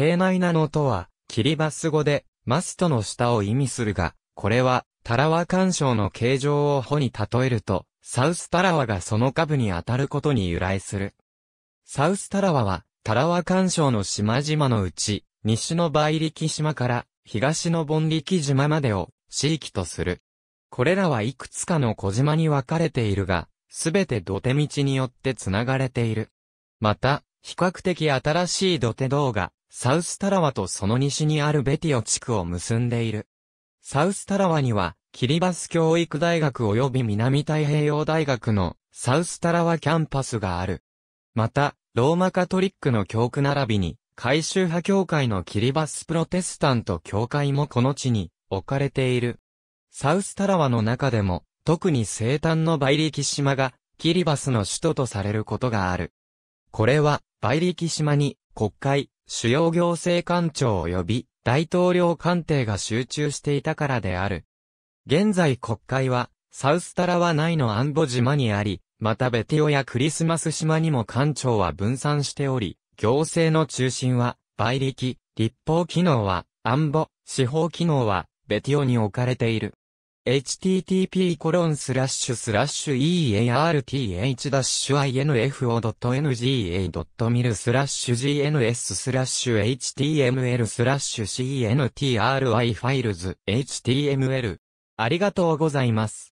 邸内なのとは、キリバス語で、マストの下を意味するが、これは、タラワ干渉の形状を穂に例えると、サウスタラワがその下部に当たることに由来する。サウスタラワは、タラワ干渉の島々のうち、西の梅力島から東の盆力島までを地域とする。これらはいくつかの小島に分かれているが、すべて土手道によって繋がれている。また、比較的新しい土手道がサウスタラワとその西にあるベティオ地区を結んでいる。サウスタラワには、キリバス教育大学及び南太平洋大学のサウスタラワキャンパスがある。また、ローマカトリックの教区並びに、改宗派教会のキリバスプロテスタント教会もこの地に置かれている。サウスタラワの中でも、特に生誕のバイリキ島が、キリバスの首都とされることがある。これは、バイリキ島に、国会、主要行政官庁及び大統領官邸が集中していたからである。現在国会は、サウスタラワ内の安保島にあり、またベティオやクリスマス島にも官庁は分散しており、行政の中心は、倍力、立法機能は、安保、司法機能は、ベティオに置かれている。http://earth-info.nga.mil gns html cntri ファイルズ html ありがとうございます。